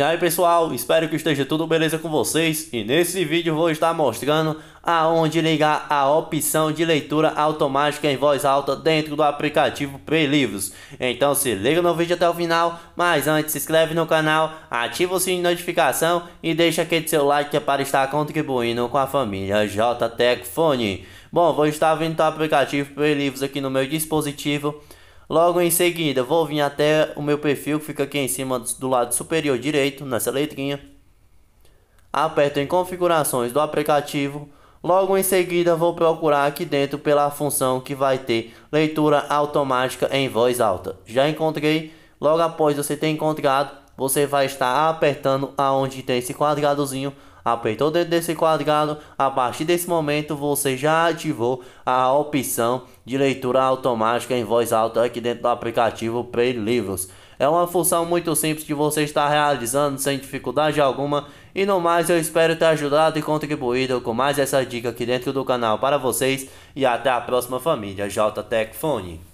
E aí pessoal, espero que esteja tudo beleza com vocês e nesse vídeo vou estar mostrando aonde ligar a opção de leitura automática em voz alta dentro do aplicativo Playlivros. Então se liga no vídeo até o final, mas antes se inscreve no canal, ativa o sininho de notificação e deixa aquele seu like é para estar contribuindo com a família JTEC Fone. Bom, vou estar vindo do aplicativo Playlivros aqui no meu dispositivo Logo em seguida, vou vir até o meu perfil, que fica aqui em cima do lado superior direito, nessa letrinha. Aperto em configurações do aplicativo. Logo em seguida, vou procurar aqui dentro pela função que vai ter leitura automática em voz alta. Já encontrei. Logo após você ter encontrado, você vai estar apertando aonde tem esse quadradozinho. Apertou dentro desse quadrado, a partir desse momento você já ativou a opção de leitura automática em voz alta aqui dentro do aplicativo Play Livros. É uma função muito simples que você está realizando sem dificuldade alguma. E no mais, eu espero ter ajudado e contribuído com mais essa dica aqui dentro do canal para vocês. E até a próxima família, JTech Fone.